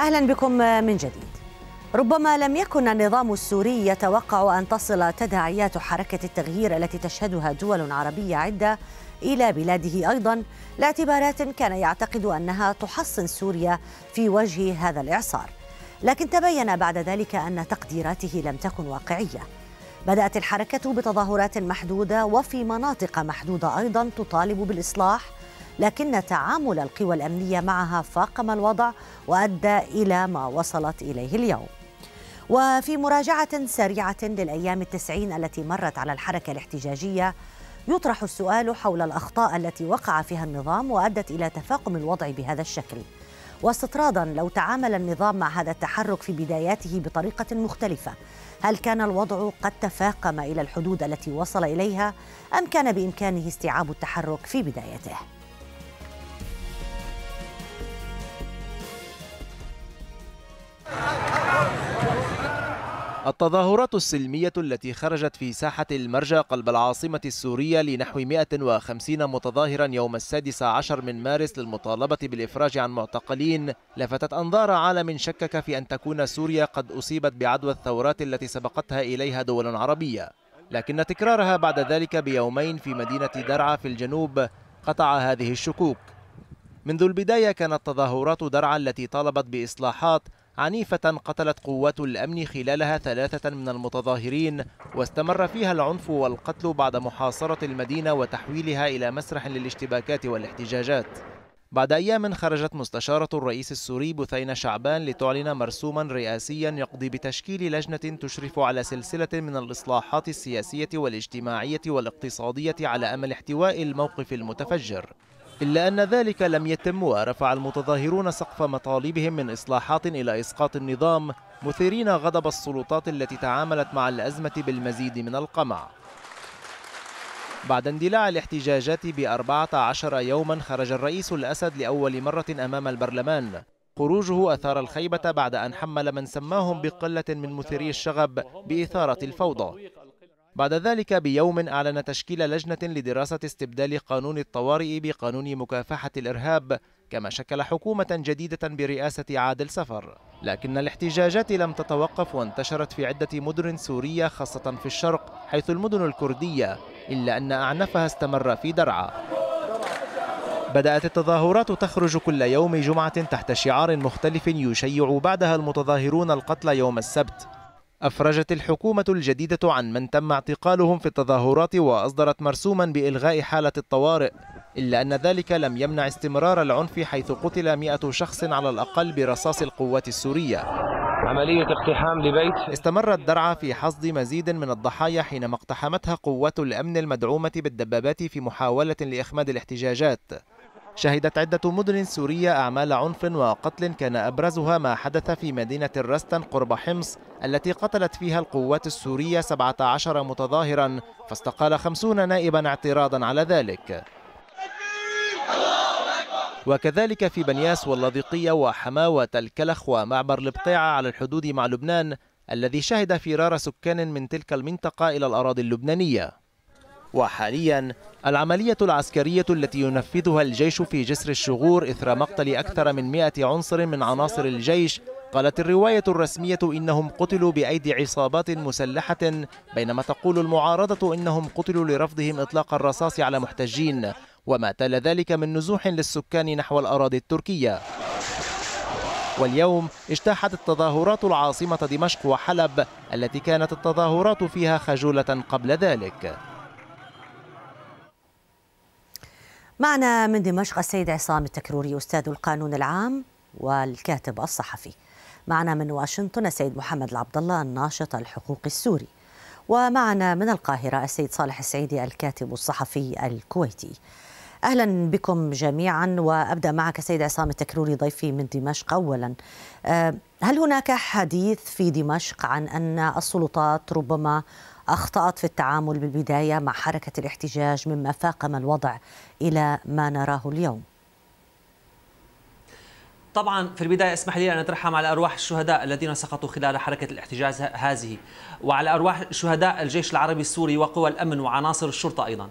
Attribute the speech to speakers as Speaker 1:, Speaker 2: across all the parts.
Speaker 1: أهلا بكم من جديد ربما لم يكن النظام السوري يتوقع أن تصل تداعيات حركة التغيير التي تشهدها دول عربية عدة إلى بلاده أيضا لاعتبارات كان يعتقد أنها تحصن سوريا في وجه هذا الإعصار لكن تبين بعد ذلك أن تقديراته لم تكن واقعية بدأت الحركة بتظاهرات محدودة وفي مناطق محدودة أيضا تطالب بالإصلاح لكن تعامل القوى الامنيه معها فاقم الوضع وادى الى ما وصلت اليه اليوم وفي مراجعه سريعه للايام التسعين التي مرت على الحركه الاحتجاجيه يطرح السؤال حول الاخطاء التي وقع فيها النظام وادت الى تفاقم الوضع بهذا الشكل واستطرادا لو تعامل النظام مع هذا التحرك في بداياته بطريقه مختلفه هل كان الوضع قد تفاقم الى الحدود التي وصل اليها ام كان بامكانه استيعاب التحرك في بدايته
Speaker 2: التظاهرات السلمية التي خرجت في ساحة المرجى قلب العاصمة السورية لنحو 150 متظاهرا يوم السادس عشر من مارس للمطالبة بالإفراج عن معتقلين لفتت أنظار عالم شكك في أن تكون سوريا قد أصيبت بعدوى الثورات التي سبقتها إليها دول عربية لكن تكرارها بعد ذلك بيومين في مدينة درعا في الجنوب قطع هذه الشكوك منذ البداية كانت تظاهرات درعا التي طالبت بإصلاحات عنيفة قتلت قوات الأمن خلالها ثلاثة من المتظاهرين واستمر فيها العنف والقتل بعد محاصرة المدينة وتحويلها إلى مسرح للاشتباكات والاحتجاجات بعد أيام خرجت مستشارة الرئيس السوري بثينة شعبان لتعلن مرسوما رئاسيا يقضي بتشكيل لجنة تشرف على سلسلة من الإصلاحات السياسية والاجتماعية والاقتصادية على أمل احتواء الموقف المتفجر إلا أن ذلك لم يتم ورفع المتظاهرون سقف مطالبهم من إصلاحات إلى إسقاط النظام مثيرين غضب السلطات التي تعاملت مع الأزمة بالمزيد من القمع بعد اندلاع الاحتجاجات بأربعة عشر يوما خرج الرئيس الأسد لأول مرة أمام البرلمان خروجه أثار الخيبة بعد أن حمل من سماهم بقلة من مثيري الشغب بإثارة الفوضى بعد ذلك بيوم أعلن تشكيل لجنة لدراسة استبدال قانون الطوارئ بقانون مكافحة الإرهاب كما شكل حكومة جديدة برئاسة عادل سفر لكن الاحتجاجات لم تتوقف وانتشرت في عدة مدن سورية خاصة في الشرق حيث المدن الكردية إلا أن أعنفها استمر في درعا بدأت التظاهرات تخرج كل يوم جمعة تحت شعار مختلف يشيع بعدها المتظاهرون القتل يوم السبت أفرجت الحكومة الجديدة عن من تم اعتقالهم في التظاهرات وأصدرت مرسوما بإلغاء حالة الطوارئ إلا أن ذلك لم يمنع استمرار العنف حيث قتل 100 شخص على الأقل برصاص القوات السورية عملية اقتحام لبيت استمرت درعا في حصد مزيد من الضحايا حينما اقتحمتها قوات الأمن المدعومة بالدبابات في محاولة لإخماد الاحتجاجات شهدت عدة مدن سورية أعمال عنف وقتل كان أبرزها ما حدث في مدينة الرستن قرب حمص التي قتلت فيها القوات السورية 17 متظاهرا فاستقال 50 نائبا اعتراضا على ذلك وكذلك في بنياس واللاذقية وحماوة الكلخ ومعبر البقيعة على الحدود مع لبنان الذي شهد فرار سكان من تلك المنطقة إلى الأراضي اللبنانية وحاليا العملية العسكرية التي ينفذها الجيش في جسر الشغور إثر مقتل أكثر من 100 عنصر من عناصر الجيش قالت الرواية الرسمية إنهم قتلوا بأيدي عصابات مسلحة بينما تقول المعارضة إنهم قتلوا لرفضهم إطلاق الرصاص على محتجين وما تل ذلك من نزوح للسكان نحو الأراضي التركية واليوم اجتاحت التظاهرات العاصمة دمشق وحلب التي كانت التظاهرات فيها خجولة قبل ذلك
Speaker 1: معنا من دمشق السيد عصام التكروري أستاذ القانون العام والكاتب الصحفي معنا من واشنطن السيد محمد العبد الله الناشط الحقوقي السوري ومعنا من القاهرة السيد صالح السعيدي الكاتب الصحفي الكويتي أهلا بكم جميعا وأبدأ معك سيد عصام التكروري ضيفي من دمشق أولا آه، هل هناك حديث في دمشق عن أن السلطات ربما أخطأت في التعامل بالبداية مع حركة الاحتجاج مما فاقم الوضع إلى ما نراه اليوم
Speaker 3: طبعا في البداية اسمح لي أن أترحم على أرواح الشهداء الذين سقطوا خلال حركة الاحتجاج هذه وعلى أرواح شهداء الجيش العربي السوري وقوى الأمن وعناصر الشرطة أيضا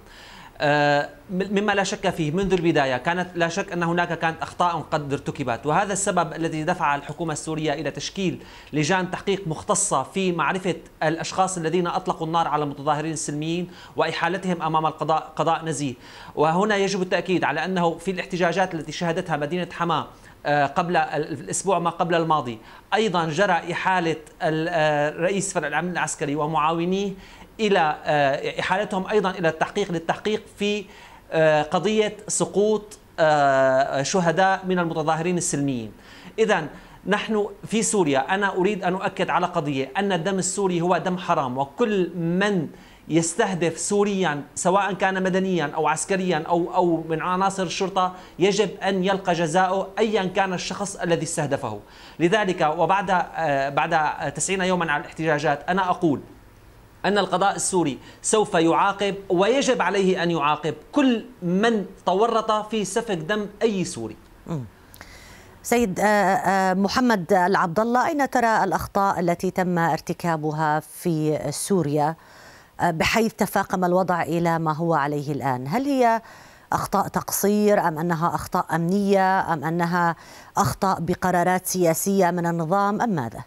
Speaker 3: آه، مما لا شك فيه منذ البداية كانت لا شك أن هناك كانت أخطاء قد ارتكبت وهذا السبب الذي دفع الحكومة السورية إلى تشكيل لجان تحقيق مختصة في معرفة الأشخاص الذين أطلقوا النار على المتظاهرين السلميين وإحالتهم أمام القضاء قضاء نزيه وهنا يجب التأكيد على أنه في الاحتجاجات التي شهدتها مدينة حماه آه، قبل الاسبوع ما قبل الماضي ايضا جرى احاله آه، رئيس فرع الامن العسكري ومعاونيه الى آه، احالتهم ايضا الى التحقيق للتحقيق في آه، قضيه سقوط آه، شهداء من المتظاهرين السلميين. اذا نحن في سوريا انا اريد ان اؤكد على قضيه ان الدم السوري هو دم حرام وكل من يستهدف سوريا سواء كان مدنيا او عسكريا او او من عناصر الشرطه يجب ان يلقى جزاؤه ايا كان الشخص الذي استهدفه لذلك وبعد بعد 90 يوما على الاحتجاجات انا اقول أن القضاء السوري سوف يعاقب ويجب عليه أن يعاقب كل من تورط في سفك دم أي سوري
Speaker 1: سيد آه، آه، محمد العبد الله أين ترى الأخطاء التي تم ارتكابها في سوريا آه، بحيث تفاقم الوضع إلى ما هو عليه الآن هل هي أخطاء تقصير أم أنها أخطاء أمنية أم أنها أخطاء بقرارات سياسية من النظام أم ماذا؟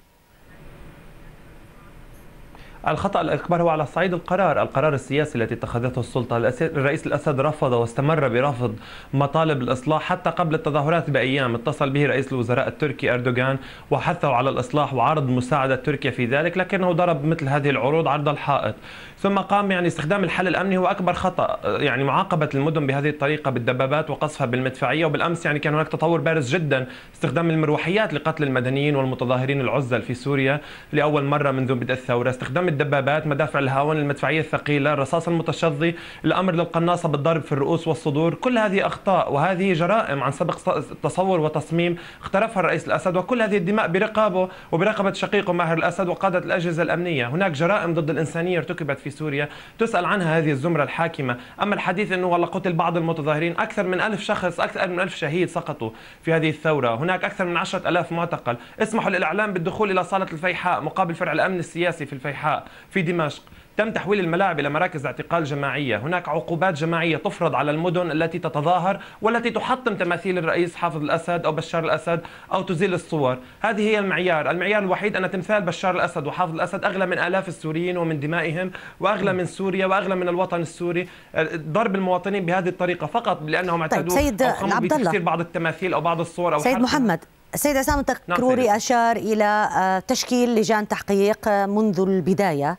Speaker 4: الخطأ الأكبر هو على صعيد القرار القرار السياسي الذي اتخذته السلطة الرئيس الأسد رفض واستمر برفض مطالب الإصلاح حتى قبل التظاهرات بأيام اتصل به رئيس الوزراء التركي أردوغان وحثه على الإصلاح وعرض مساعدة تركيا في ذلك لكنه ضرب مثل هذه العروض عرض الحائط ثم قام يعني استخدام الحل الامني هو اكبر خطا يعني معاقبه المدن بهذه الطريقه بالدبابات وقصفها بالمدفعيه وبالامس يعني كان هناك تطور بارز جدا استخدام المروحيات لقتل المدنيين والمتظاهرين العزل في سوريا لاول مره منذ بدء الثوره استخدام الدبابات مدافع الهاون المدفعيه الثقيله الرصاص المتشظي الامر للقناصه بالضرب في الرؤوس والصدور كل هذه اخطاء وهذه جرائم عن سبق تصور وتصميم اقترفها الرئيس الاسد وكل هذه الدماء برقابه وبرقبه شقيقه ماهر الاسد وقاده الاجهزه الامنيه هناك جرائم ضد الانسانيه ارتكبت في سوريا تسأل عنها هذه الزمرة الحاكمة أما الحديث أنه والله قتل بعض المتظاهرين أكثر من ألف شخص أكثر من ألف شهيد سقطوا في هذه الثورة هناك أكثر من عشرة ألاف معتقل اسمحوا للإعلام بالدخول إلى صالة الفيحاء مقابل فرع الأمن السياسي في الفيحاء في دمشق تم تحويل الملاعب إلى مراكز اعتقال جماعية هناك عقوبات جماعية تفرض على المدن التي تتظاهر والتي تحطم تماثيل الرئيس حافظ الأسد أو بشار الأسد أو تزيل الصور هذه هي المعيار المعيار الوحيد أن تمثال بشار الأسد وحافظ الأسد أغلى من آلاف السوريين ومن دمائهم وأغلى من سوريا وأغلى من الوطن السوري ضرب المواطنين بهذه الطريقة فقط لأنهم اعتدوا طيب سيد أو قاموا بعض التماثيل أو بعض الصور أو سيد محمد
Speaker 1: سيد عصام تكروري نعم أشار إلى آه، تشكيل لجان تحقيق آه، منذ البداية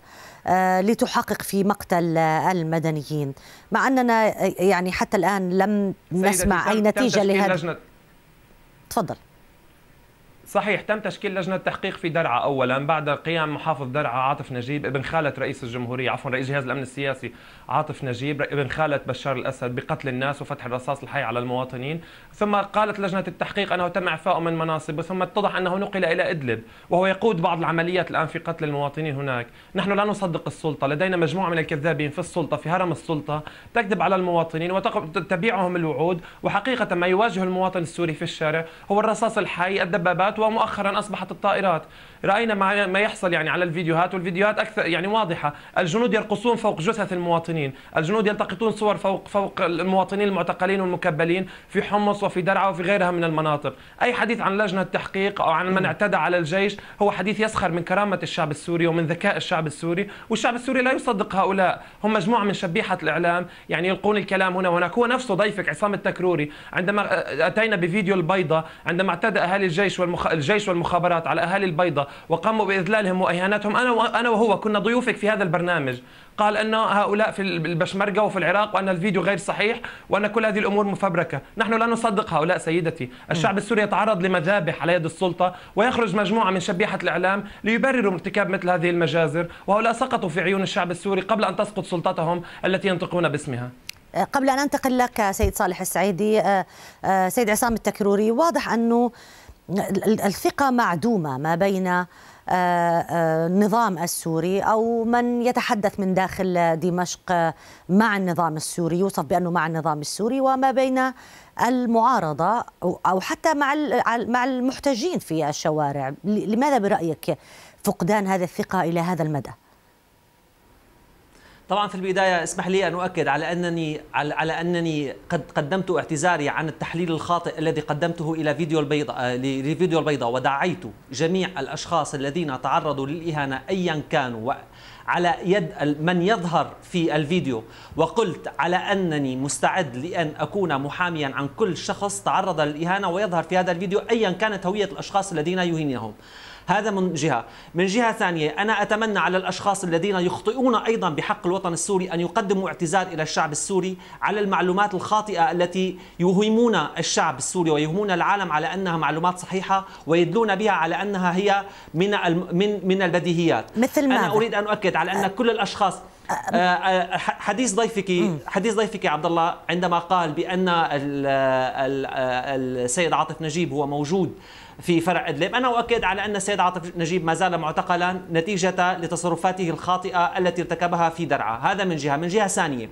Speaker 1: آه، لتحقق في مقتل المدنيين مع أننا آه، يعني حتى الآن لم نسمع أي نتيجة لهذا تفضل
Speaker 4: صحيح تم تشكيل لجنة تحقيق في درعا أولا بعد قيام محافظ درعا عاطف نجيب ابن خالة رئيس الجمهورية عفوا رئيس جهاز الأمن السياسي عاطف نجيب ابن خالة بشار الأسد بقتل الناس وفتح الرصاص الحي على المواطنين ثم قالت لجنة التحقيق أنه تم إعفائه من مناصبه ثم اتضح أنه نقل إلى إدلب وهو يقود بعض العمليات الآن في قتل المواطنين هناك نحن لا نصدق السلطة لدينا مجموعة من الكذابين في السلطة في هرم السلطة تكذب على المواطنين وتبيعهم الوعود وحقيقة ما يواجه المواطن السوري في الشارع هو الرصاص الحي الدبابات ومؤخرا أصبحت الطائرات رأينا ما يحصل يعني على الفيديوهات والفيديوهات أكثر يعني واضحة الجنود يرقصون فوق جثث المواطنين الجنود يلتقطون صور فوق فوق المواطنين المعتقلين والمكبلين في حمص وفي درعا وفي غيرها من المناطق أي حديث عن لجنة تحقيق أو عن من اعتدى على الجيش هو حديث يسخر من كرامة الشعب السوري ومن ذكاء الشعب السوري والشعب السوري لا يصدق هؤلاء هم مجموعة من شبيحة الإعلام يعني يلقون الكلام هنا وهناك هو نفسه ضيفك عصام التكروري عندما آه، آه، أتينا بفيديو البيضة عندما اعتدى أهالي الجيش والمخ المخ... الجيش والمخابرات على أهالي البيضة وقاموا بإذلالهم وإهانتهم أنا, و... أنا وهو كنا ضيوفك في هذا البرنامج قال أن هؤلاء في البشمركة وفي العراق وأن الفيديو غير صحيح وأن كل هذه الأمور مفبركة نحن لا نصدق هؤلاء سيدتي الشعب السوري يتعرض لمذابح على يد السلطة ويخرج مجموعة من شبيحة الإعلام ليبرروا ارتكاب مثل هذه المجازر وهؤلاء سقطوا في عيون الشعب السوري قبل أن تسقط سلطتهم التي ينطقون باسمها
Speaker 1: أه، قبل أن أنتقل لك سيد صالح السعيدي أه، أه، سيد عصام التكروري واضح أنه الثقة معدومة ما بين آه، آه، النظام السوري أو من يتحدث من داخل دمشق مع النظام السوري يوصف بأنه مع النظام السوري وما بين المعارضة أو حتى مع مع المحتجين في الشوارع لماذا برأيك فقدان هذه الثقة إلى هذا المدى؟
Speaker 3: طبعا في البداية اسمح لي أن أؤكد على أنني على أنني قد قدمت اعتذاري عن التحليل الخاطئ الذي قدمته إلى فيديو البيضاء آه، لفيديو البيضاء ودعيت جميع الأشخاص الذين تعرضوا للإهانة أيا كانوا على يد من يظهر في الفيديو وقلت على أنني مستعد لأن أكون محاميا عن كل شخص تعرض للإهانة ويظهر في هذا الفيديو أيا كانت هوية الأشخاص الذين يهينهم هذا من جهة من جهة ثانية أنا أتمنى على الأشخاص الذين يخطئون أيضا بحق الوطن السوري أن يقدموا اعتذار إلى الشعب السوري على المعلومات الخاطئة التي يوهمون الشعب السوري ويوهمون العالم على أنها معلومات صحيحة ويدلون بها على أنها هي من من من البديهيات مثل ما أنا أريد أن أؤكد على أن كل الأشخاص آه، آه، حديث ضيفك حديث ضيفك عبد الله عندما قال بأن السيد آه، عاطف نجيب هو موجود في فرع إدلب أنا أؤكد على أن السيد عاطف نجيب ما زال معتقلا نتيجة لتصرفاته الخاطئة التي ارتكبها في درعا هذا من جهة من جهة ثانية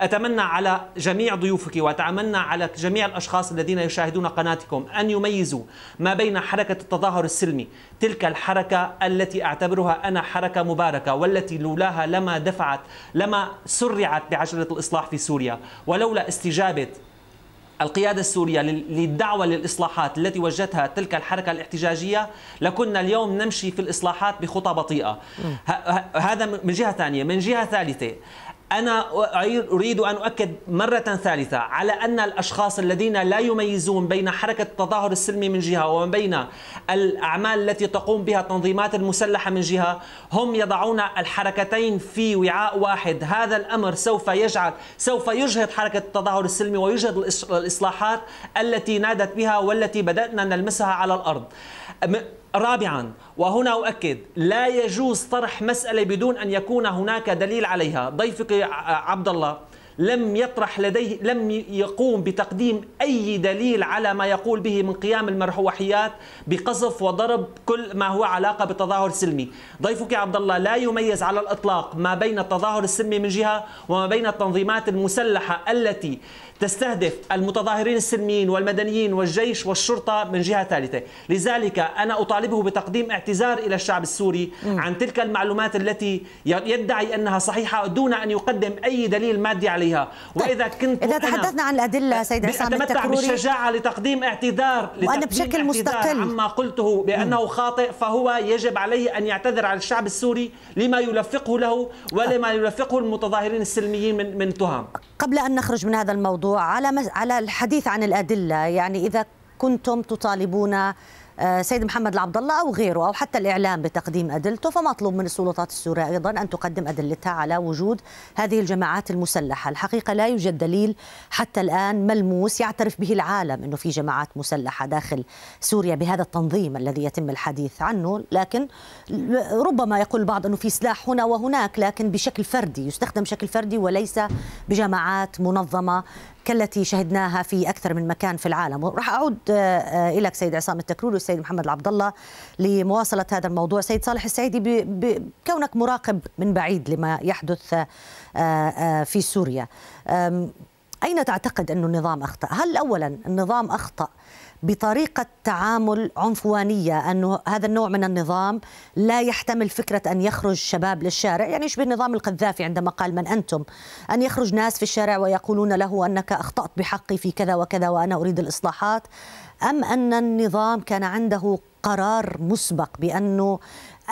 Speaker 3: أتمنى على جميع ضيوفك وأتمنى على جميع الأشخاص الذين يشاهدون قناتكم أن يميزوا ما بين حركة التظاهر السلمي تلك الحركة التي أعتبرها أنا حركة مباركة والتي لولاها لما دفعت لما سرعت بعجلة الإصلاح في سوريا ولولا استجابة القيادة السورية للدعوة للإصلاحات التي وجهتها تلك الحركة الاحتجاجية لكنا اليوم نمشي في الإصلاحات بخطى بطيئة هذا من جهة ثانية من جهة ثالثة أنا أريد أن أؤكد مرة ثالثة على أن الأشخاص الذين لا يميزون بين حركة التظاهر السلمي من جهة وبين الأعمال التي تقوم بها التنظيمات المسلحة من جهة هم يضعون الحركتين في وعاء واحد هذا الأمر سوف يجعل سوف يجهد حركة التظاهر السلمي ويجهد الإصلاحات التي نادت بها والتي بدأنا نلمسها على الأرض رابعا وهنا أؤكد لا يجوز طرح مسألة بدون أن يكون هناك دليل عليها ضيفك عبد الله لم يطرح لديه لم يقوم بتقديم أي دليل على ما يقول به من قيام المروحيات بقصف وضرب كل ما هو علاقة بتظاهر سلمي ضيفك عبد الله لا يميز على الإطلاق ما بين التظاهر السلمي من جهة وما بين التنظيمات المسلحة التي تستهدف المتظاهرين السلميين والمدنيين والجيش والشرطة من جهة ثالثة لذلك أنا أطالبه بتقديم اعتذار إلى الشعب السوري عن تلك المعلومات التي يدعي أنها صحيحة دون أن يقدم أي دليل مادي عليها طيب، وإذا كنت إذا تحدثنا
Speaker 1: عن الأدلة سيد عصام أتمتع بالشجاعة
Speaker 3: لتقديم اعتذار وأنا بشكل مستقل عما قلته بأنه خاطئ فهو يجب عليه أن يعتذر عن الشعب السوري لما يلفقه له ولما يلفقه المتظاهرين السلميين من من تهم
Speaker 1: قبل أن نخرج من هذا الموضوع على على الحديث عن الادله يعني اذا كنتم تطالبون آه، سيد محمد العبد الله او غيره او حتى الاعلام بتقديم ادلته فمطلوب من السلطات السوريه ايضا ان تقدم ادلتها على وجود هذه الجماعات المسلحه، الحقيقه لا يوجد دليل حتى الان ملموس يعترف به العالم انه في جماعات مسلحه داخل سوريا بهذا التنظيم الذي يتم الحديث عنه، لكن ربما يقول البعض انه في سلاح هنا وهناك لكن بشكل فردي يستخدم بشكل فردي وليس بجماعات منظمه كالتي شهدناها في أكثر من مكان في العالم وراح أعود آه، آه، إليك سيد عصام التكرور والسيد محمد العبد الله لمواصلة هذا الموضوع سيد صالح السعيدي بكونك مراقب من بعيد لما يحدث آه، في سوريا أين تعتقد أن النظام أخطأ؟ هل أولا النظام أخطأ بطريقة تعامل عنفوانية أنه هذا النوع من النظام لا يحتمل فكرة أن يخرج شباب للشارع يعني يشبه نظام القذافي عندما قال من أنتم أن يخرج ناس في الشارع ويقولون له أنك أخطأت بحقي في كذا وكذا وأنا أريد الإصلاحات أم أن النظام كان عنده قرار مسبق بأنه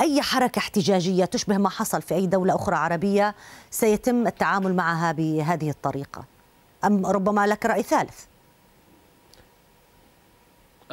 Speaker 1: أي حركة احتجاجية تشبه ما حصل في أي دولة أخرى عربية سيتم التعامل معها بهذه الطريقة أم ربما لك رأي ثالث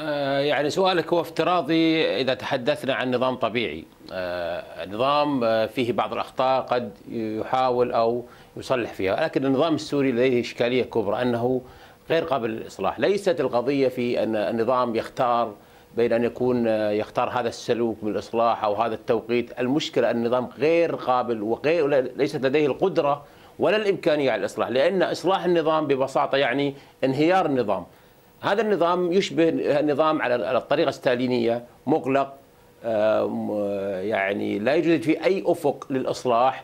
Speaker 5: آه، يعني سؤالك هو افتراضي إذا تحدثنا عن نظام طبيعي آه، نظام آه، فيه بعض الأخطاء قد يحاول أو يصلح فيها لكن النظام السوري لديه إشكالية كبرى أنه غير قابل للإصلاح ليست القضية في أن النظام يختار بين أن يكون يختار هذا السلوك من الاصلاح أو هذا التوقيت المشكلة أن النظام غير قابل وغير ليست لديه القدرة ولا الإمكانية على الإصلاح لأن إصلاح النظام ببساطة يعني انهيار النظام هذا النظام يشبه نظام على الطريقه الستالينيه مغلق يعني لا يوجد في اي افق للاصلاح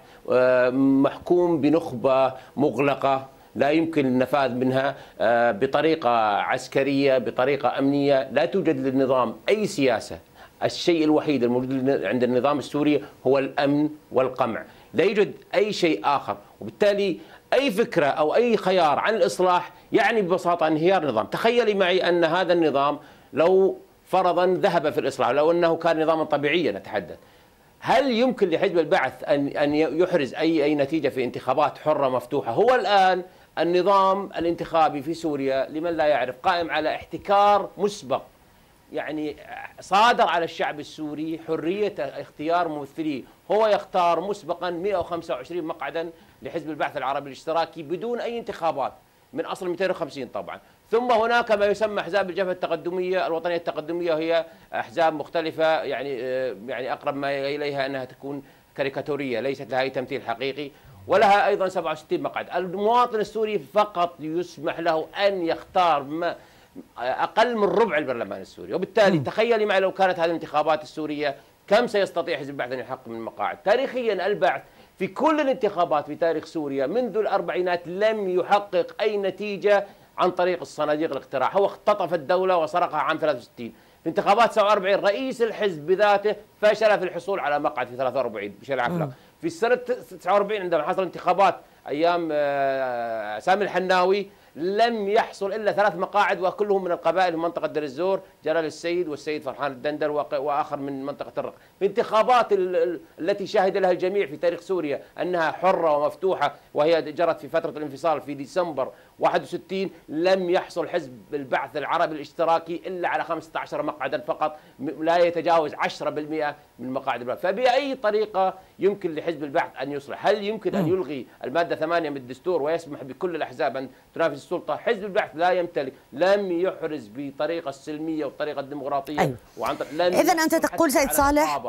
Speaker 5: محكوم بنخبه مغلقه لا يمكن النفاذ منها آه، بطريقه عسكريه بطريقه امنيه لا توجد للنظام اي سياسه الشيء الوحيد الموجود عند النظام السوري هو الامن والقمع لا يوجد اي شيء اخر وبالتالي أي فكرة أو أي خيار عن الإصلاح يعني ببساطة انهيار نظام تخيلي معي أن هذا النظام لو فرضا ذهب في الإصلاح لو أنه كان نظاما طبيعيا نتحدث هل يمكن لحزب البعث أن أن يحرز أي أي نتيجة في انتخابات حرة مفتوحة هو الآن النظام الانتخابي في سوريا لمن لا يعرف قائم على احتكار مسبق يعني صادر على الشعب السوري حرية اختيار ممثليه هو يختار مسبقا 125 مقعدا لحزب البعث العربي الاشتراكي بدون أي انتخابات من أصل 250 طبعا ثم هناك ما يسمى احزاب الجبهه التقدميه الوطنيه التقدميه وهي احزاب مختلفه يعني آه، يعني اقرب ما اليها انها تكون كاريكاتوريه ليست لها اي تمثيل حقيقي ولها ايضا 67 مقعد المواطن السوري فقط يسمح له ان يختار ما اقل من ربع البرلمان السوري وبالتالي تخيلي معي لو كانت هذه الانتخابات السوريه كم سيستطيع حزب البعث ان يحقق من مقاعد تاريخيا البعث في كل الانتخابات في تاريخ سوريا منذ الأربعينات لم يحقق أي نتيجة عن طريق الصناديق الاقتراع هو اختطف الدولة وسرقها عام 63 في انتخابات 47 رئيس الحزب بذاته فشل في الحصول على مقعد في 43 بشكل عام في السنة 49 عندما حصل انتخابات أيام آه، سامي الحناوي لم يحصل إلا ثلاث مقاعد وكلهم من القبائل من منطقة دير الزور جلال السيد والسيد فرحان الدندر وآخر من منطقة الرق في انتخابات التي شهد لها الجميع في تاريخ سوريا أنها حرة ومفتوحة وهي جرت في فترة الانفصال في ديسمبر 61 لم يحصل حزب البعث العربي الاشتراكي إلا على 15 مقعدا فقط لا يتجاوز 10% من مقاعد البلد فبأي طريقة يمكن لحزب البعث أن يصلح هل يمكن أن نعم. يلغي المادة 8 من الدستور ويسمح بكل الأحزاب أن تنافس السلطة حزب البعث لا يمتلك لم يحرز بطريقة السلمية والطريقة الديمقراطية أيوه. وعن إذا أنت تقول سيد صالح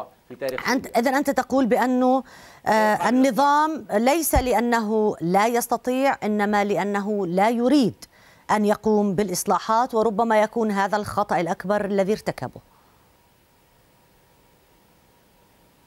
Speaker 1: أنت إذا أنت تقول بأنه آه أيوة، أيوة. النظام ليس لأنه لا يستطيع إنما لأنه لا يريد أن يقوم بالإصلاحات وربما يكون هذا الخطأ الأكبر الذي ارتكبه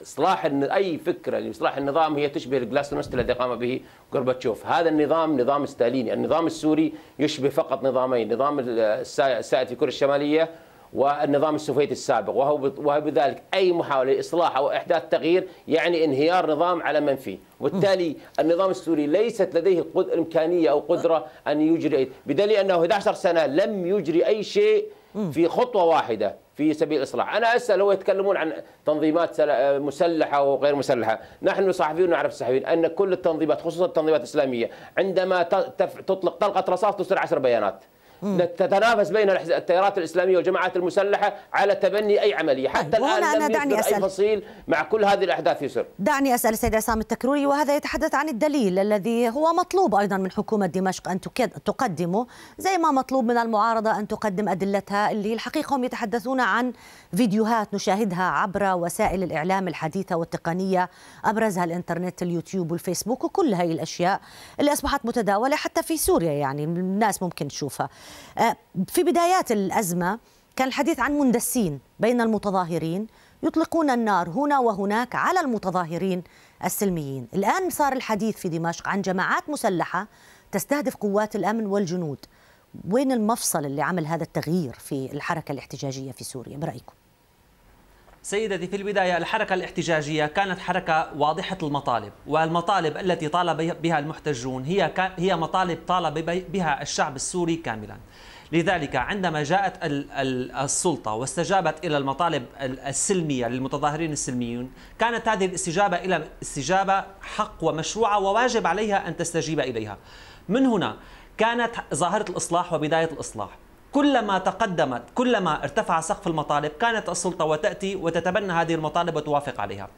Speaker 5: اصلاح اي فكره لاصلاح يعني النظام هي تشبه الجلاسنوست الذي قام به غورباتشوف، هذا النظام نظام ستاليني، النظام السوري يشبه فقط نظامين، نظام السائد في كوريا الشماليه والنظام السوفيتي السابق وهو بذلك اي محاوله لاصلاح او احداث تغيير يعني انهيار نظام على من فيه، وبالتالي النظام السوري ليست لديه الامكانيه او قدره ان يجري بدليل انه 11 سنه لم يجري اي شيء في خطوه واحده في سبيل الاصلاح، انا اسال هو يتكلمون عن تنظيمات مسلحه وغير مسلحه، نحن صحفيون نعرف الصحفيين ان كل التنظيمات خصوصا التنظيمات الاسلاميه عندما تطلق طلقه رصاص تصير عشر بيانات. تتنافس بين التيارات الاسلاميه والجماعات المسلحه على تبني اي عمليه طيب، حتى الان أنا لم دعني أسأل. اي فصيل مع كل هذه الاحداث يسر
Speaker 1: دعني اسال السيد عصام التكروري وهذا يتحدث عن الدليل الذي هو مطلوب ايضا من حكومه دمشق ان تقدمه زي ما مطلوب من المعارضه ان تقدم ادلتها اللي الحقيقه هم يتحدثون عن فيديوهات نشاهدها عبر وسائل الاعلام الحديثه والتقنيه ابرزها الانترنت اليوتيوب والفيسبوك وكل هذه الاشياء اللي اصبحت متداوله حتى في سوريا يعني الناس ممكن تشوفها آه، في بدايات الأزمة كان الحديث عن مندسين بين المتظاهرين يطلقون النار هنا وهناك على المتظاهرين السلميين الآن صار الحديث في دمشق عن جماعات مسلحة تستهدف قوات الأمن والجنود وين المفصل اللي عمل هذا التغيير في الحركة الاحتجاجية في سوريا برأيكم؟
Speaker 3: سيدتي في البداية الحركة الاحتجاجية كانت حركة واضحة المطالب والمطالب التي طالب بها المحتجون هي هي مطالب طالب بها الشعب السوري كاملا لذلك عندما جاءت السلطة واستجابت إلى المطالب السلمية للمتظاهرين السلميون كانت هذه الاستجابة إلى استجابة حق ومشروعة وواجب عليها أن تستجيب إليها من هنا كانت ظاهرة الإصلاح وبداية الإصلاح كلما تقدمت كلما ارتفع سقف المطالب كانت السلطة وتأتي وتتبنى هذه المطالب وتوافق عليها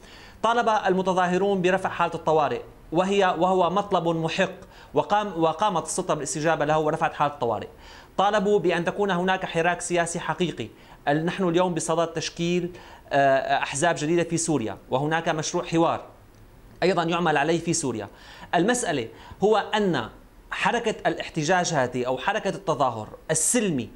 Speaker 3: طالب المتظاهرون برفع حالة الطوارئ وهي وهو مطلب محق وقام وقامت السلطة بالاستجابة له ورفعت حالة الطوارئ طالبوا بأن تكون هناك حراك سياسي حقيقي نحن اليوم بصدد تشكيل آه، أحزاب جديدة في سوريا وهناك مشروع حوار أيضا يعمل عليه في سوريا المسألة هو أن حركة الاحتجاج هذه أو حركة التظاهر السلمي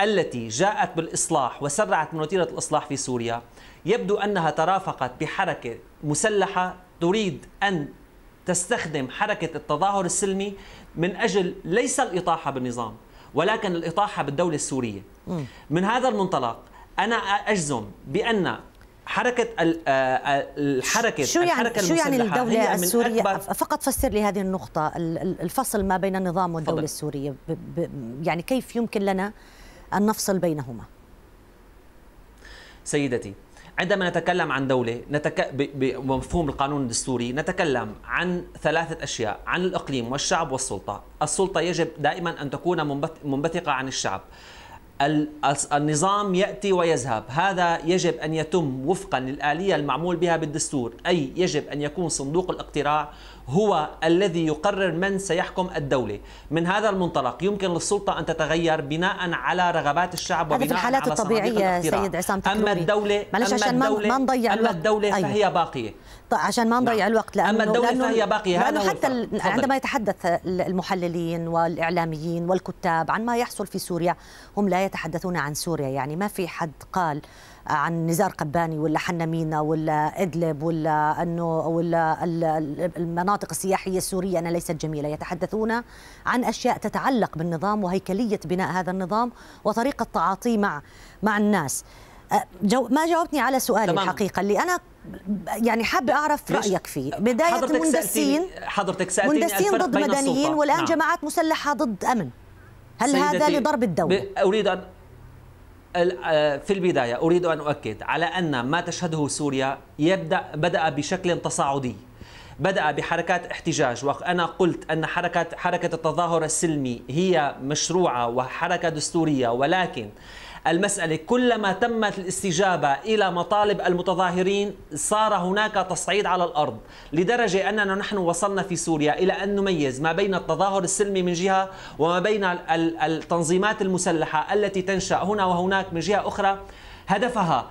Speaker 3: التي جاءت بالإصلاح وسرعت من وتيرة الإصلاح في سوريا يبدو أنها ترافقت بحركة مسلحة تريد أن تستخدم حركة التظاهر السلمي من أجل ليس الإطاحة بالنظام ولكن الإطاحة بالدولة السورية من هذا المنطلق أنا أجزم بأن حركة الحركة آه، آه، شو يعني الحركة شو يعني الدولة السورية
Speaker 1: فقط فسر لي هذه النقطة الفصل ما بين النظام والدولة فضل. السورية يعني كيف يمكن لنا أن نفصل بينهما
Speaker 3: سيدتي عندما نتكلم عن دولة نتك... بمفهوم القانون الدستوري نتكلم عن ثلاثة أشياء عن الإقليم والشعب والسلطة السلطة يجب دائما أن تكون منبثقة عن الشعب النظام ياتي ويذهب هذا يجب ان يتم وفقا للاليه المعمول بها بالدستور اي يجب ان يكون صندوق الاقتراع هو الذي يقرر من سيحكم الدولة من هذا المنطلق يمكن للسلطة أن تتغير بناء على رغبات الشعب وبناء هذا في الحالات الطبيعية سيد عصام تكروري. أما الدولة معلش عشان ما نضيع الوقت أما الدولة أيوه. فهي
Speaker 1: باقية طيب، عشان ما نضيع نعم. الوقت لأنه أما الدولة لأنه فهي باقية لأنه حتى ال... عندما يتحدث المحللين والإعلاميين والكتاب عن ما يحصل في سوريا هم لا يتحدثون عن سوريا يعني ما في حد قال عن نزار قباني ولا مينا ولا إدلب ولا أنه ولا المناطق السياحية السورية انها ليست جميلة يتحدثون عن أشياء تتعلق بالنظام وهيكلية بناء هذا النظام وطريقة تعاطيه مع مع الناس أه، جو ما جاوبتني على سؤالي تمام. الحقيقه اللي انا يعني حابه اعرف رايك فيه بدايه المندسين حضرتك سالتيني مندسين ضد مدنيين والان نعم. جماعات مسلحه ضد امن هل هذا لضرب الدوله
Speaker 3: اريد ان آه، في البداية أريد أن أؤكد على أن ما تشهده سوريا يبدأ بدأ بشكل تصاعدي بدأ بحركات احتجاج وأنا قلت أن حركة حركة التظاهر السلمي هي مشروعة وحركة دستورية ولكن المسألة كلما تمت الاستجابة إلى مطالب المتظاهرين صار هناك تصعيد على الأرض لدرجة أننا نحن وصلنا في سوريا إلى أن نميز ما بين التظاهر السلمي من جهة وما بين التنظيمات المسلحة التي تنشأ هنا وهناك من جهة أخرى هدفها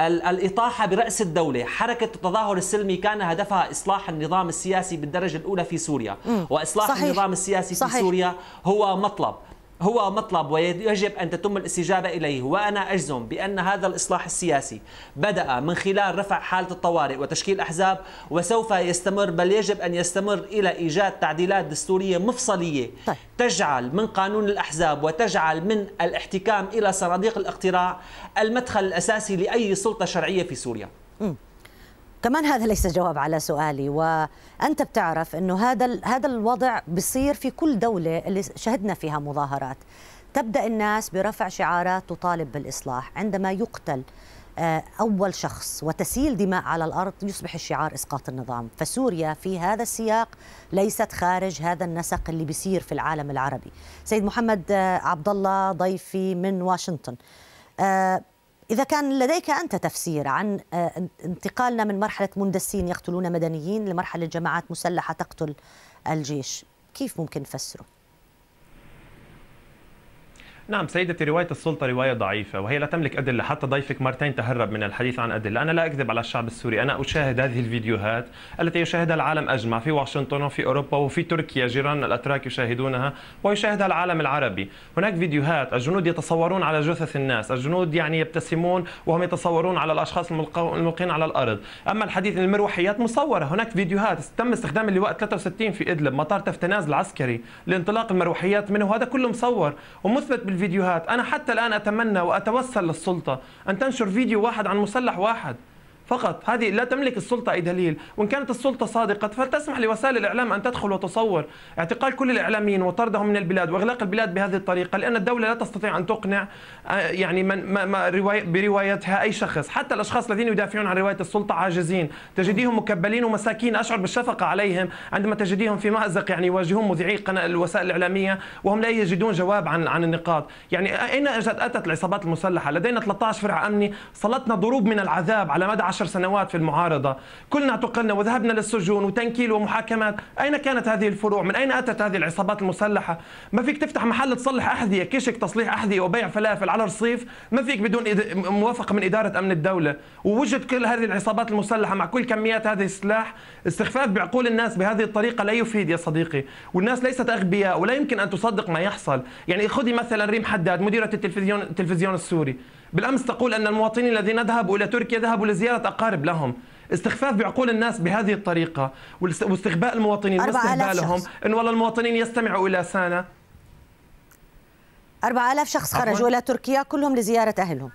Speaker 3: الإطاحة برأس الدولة حركة التظاهر السلمي كان هدفها إصلاح النظام السياسي بالدرجة الأولى في سوريا وإصلاح صحيح. النظام السياسي صحيح. في سوريا هو مطلب هو مطلب ويجب أن تتم الاستجابة إليه وأنا أجزم بأن هذا الإصلاح السياسي بدأ من خلال رفع حالة الطوارئ وتشكيل أحزاب وسوف يستمر بل يجب أن يستمر إلى إيجاد تعديلات دستورية مفصلية طيب. تجعل من قانون الأحزاب وتجعل من الاحتكام إلى صناديق الاقتراع المدخل الأساسي لأي سلطة شرعية في سوريا
Speaker 1: م. كمان هذا ليس جواب على سؤالي وانت بتعرف انه هذا هذا الوضع بصير في كل دوله اللي شهدنا فيها مظاهرات تبدا الناس برفع شعارات تطالب بالاصلاح عندما يقتل آه، اول شخص وتسيل دماء على الارض يصبح الشعار اسقاط النظام فسوريا في هذا السياق ليست خارج هذا النسق اللي بيصير في العالم العربي سيد محمد آه، عبد الله ضيفي من واشنطن آه، إذا كان لديك أنت تفسير عن آه، انتقالنا من مرحلة مندسين يقتلون مدنيين لمرحلة جماعات مسلحة تقتل الجيش كيف ممكن نفسره؟
Speaker 4: نعم سيدتي رواية السلطة رواية ضعيفة وهي لا تملك أدلة حتى ضيفك مرتين تهرب من الحديث عن أدلة أنا لا أكذب على الشعب السوري أنا أشاهد هذه الفيديوهات التي يشاهدها العالم أجمع في واشنطن وفي أوروبا وفي تركيا جيراننا الأتراك يشاهدونها ويشاهدها العالم العربي هناك فيديوهات الجنود يتصورون على جثث الناس الجنود يعني يبتسمون وهم يتصورون على الأشخاص الملقين على الأرض أما الحديث عن المروحيات مصورة هناك فيديوهات تم استخدام اللواء 63 في إدلب مطار تفتناز العسكري لانطلاق المروحيات منه هذا كله مصور ومثبت الفيديوهات أنا حتى الآن أتمنى وأتوسل للسلطة أن تنشر فيديو واحد عن مسلح واحد فقط هذه لا تملك السلطة أي دليل وإن كانت السلطة صادقة فلتسمح لوسائل الإعلام أن تدخل وتصور اعتقال كل الإعلاميين وطردهم من البلاد وإغلاق البلاد بهذه الطريقة لأن الدولة لا تستطيع أن تقنع آه، يعني من ما ما رواية بروايتها أي شخص حتى الأشخاص الذين يدافعون عن رواية السلطة عاجزين تجديهم مكبلين ومساكين أشعر بالشفقة عليهم عندما تجديهم في مأزق يعني يواجهون مذيعي قناة الوسائل الإعلامية وهم لا يجدون جواب عن عن النقاط يعني أين أتت العصابات المسلحة لدينا 13 فرع أمني صلتنا ضروب من العذاب على مدى عشر سنوات في المعارضة كلنا اعتقلنا وذهبنا للسجون وتنكيل ومحاكمات أين كانت هذه الفروع من أين أتت هذه العصابات المسلحة ما فيك تفتح محل تصلح أحذية كشك تصليح أحذية وبيع فلافل على الرصيف ما فيك بدون موافقة من إدارة أمن الدولة ووجد كل هذه العصابات المسلحة مع كل كميات هذه السلاح استخفاف بعقول الناس بهذه الطريقة لا يفيد يا صديقي والناس ليست أغبياء ولا يمكن أن تصدق ما يحصل يعني خذي مثلا ريم حداد مديرة التلفزيون التلفزيون السوري بالأمس تقول أن المواطنين الذين ذهبوا إلى تركيا ذهبوا لزيارة أقارب لهم استخفاف بعقول الناس بهذه الطريقة واستخباء المواطنين واستهبالهم إن والله المواطنين يستمعوا إلى سانا
Speaker 1: 4000 شخص خرجوا إلى تركيا كلهم لزيارة أهلهم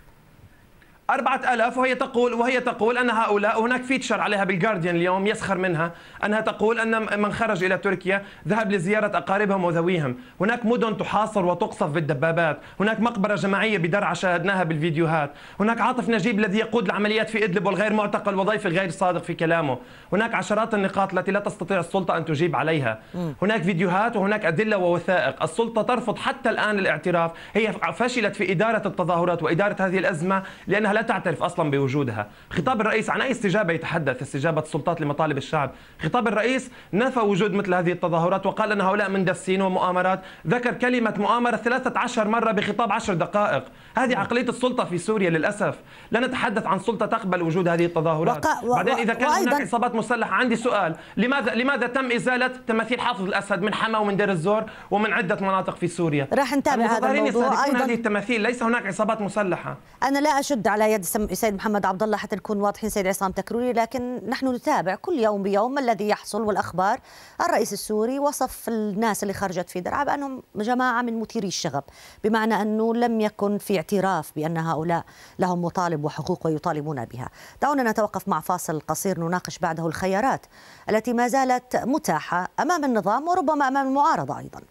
Speaker 4: أربعة ألاف وهي تقول وهي تقول أن هؤلاء هناك فيتشر عليها بالجارديان اليوم يسخر منها أنها تقول أن من خرج إلى تركيا ذهب لزيارة أقاربهم وذويهم هناك مدن تحاصر وتقصف بالدبابات هناك مقبرة جماعية بدرعة شاهدناها بالفيديوهات هناك عاطف نجيب الذي يقود العمليات في إدلب والغير معتقل وضيف غير صادق في كلامه هناك عشرات النقاط التي لا تستطيع السلطة أن تجيب عليها هناك فيديوهات وهناك أدلة ووثائق السلطة ترفض حتى الآن الاعتراف هي فشلت في إدارة التظاهرات وإدارة هذه الأزمة لأنها لا تعترف أصلا بوجودها خطاب الرئيس عن أي استجابة يتحدث استجابة السلطات لمطالب الشعب خطاب الرئيس نفى وجود مثل هذه التظاهرات وقال أن هؤلاء مندسين ومؤامرات ذكر كلمة مؤامرة 13 مرة بخطاب 10 دقائق هذه عقلية السلطة في سوريا للأسف لا نتحدث عن سلطة تقبل وجود هذه التظاهرات وق... و... بعدين إذا كان هناك عصابات مسلحة عندي سؤال لماذا لماذا تم إزالة تماثيل حافظ الأسد من حما ومن دير الزور ومن عدة مناطق في سوريا راح نتابع هذا الموضوع أيضا هذه التماثيل ليس هناك عصابات مسلحة
Speaker 1: أنا لا أشد على على يد السيد محمد عبد الله حتى نكون واضحين سيد عصام تكروري لكن نحن نتابع كل يوم بيوم ما الذي يحصل والاخبار الرئيس السوري وصف الناس اللي خرجت في درعا بانهم جماعه من مثيري الشغب بمعنى انه لم يكن في اعتراف بان هؤلاء لهم مطالب وحقوق ويطالبون بها دعونا نتوقف مع فاصل قصير نناقش بعده الخيارات التي ما زالت متاحه امام النظام وربما امام المعارضه ايضا